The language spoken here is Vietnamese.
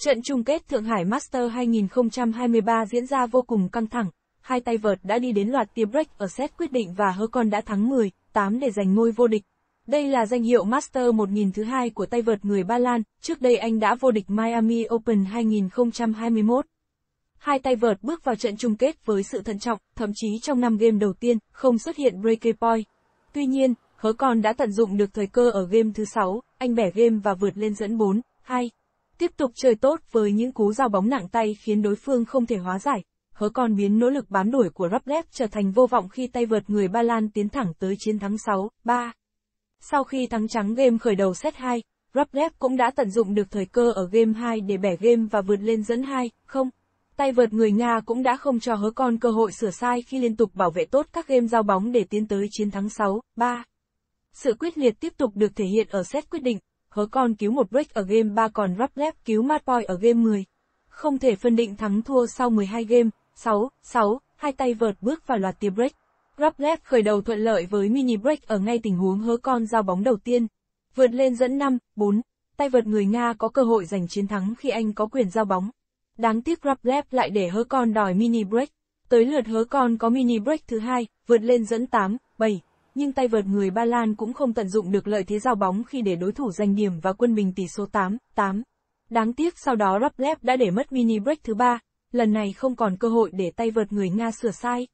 Trận chung kết Thượng Hải Master 2023 diễn ra vô cùng căng thẳng, hai tay vợt đã đi đến loạt tia break ở set quyết định và hơ con đã thắng 10, 8 để giành ngôi vô địch. Đây là danh hiệu Master 1000 thứ hai của tay vợt người Ba Lan, trước đây anh đã vô địch Miami Open 2021. Hai tay vợt bước vào trận chung kết với sự thận trọng, thậm chí trong năm game đầu tiên, không xuất hiện break point. Tuy nhiên, hớ con đã tận dụng được thời cơ ở game thứ 6, anh bẻ game và vượt lên dẫn 4, 2. Tiếp tục chơi tốt với những cú giao bóng nặng tay khiến đối phương không thể hóa giải, hứa còn biến nỗ lực bám đuổi của Roblev trở thành vô vọng khi tay vợt người Ba Lan tiến thẳng tới chiến thắng 6-3. Sau khi thắng trắng game khởi đầu set 2, Roblev cũng đã tận dụng được thời cơ ở game 2 để bẻ game và vượt lên dẫn 2-0. Tay vợt người Nga cũng đã không cho hứa con cơ hội sửa sai khi liên tục bảo vệ tốt các game giao bóng để tiến tới chiến thắng 6-3. Sự quyết liệt tiếp tục được thể hiện ở set quyết định, hớ con cứu một break ở game 3 còn Raplev cứu Matboy ở game 10. Không thể phân định thắng thua sau 12 game, 6, 6, hai tay vợt bước vào loạt tia break. Raplev khởi đầu thuận lợi với mini break ở ngay tình huống hớ con giao bóng đầu tiên. Vượt lên dẫn 5, 4, tay vợt người Nga có cơ hội giành chiến thắng khi anh có quyền giao bóng. Đáng tiếc Raplev lại để hớ con đòi mini break. Tới lượt hớ con có mini break thứ hai, vượt lên dẫn 8, 7, nhưng tay vợt người Ba Lan cũng không tận dụng được lợi thế giao bóng khi để đối thủ giành điểm và quân bình tỷ số 8-8. Đáng tiếc sau đó Rublev đã để mất mini break thứ ba, lần này không còn cơ hội để tay vợt người Nga sửa sai.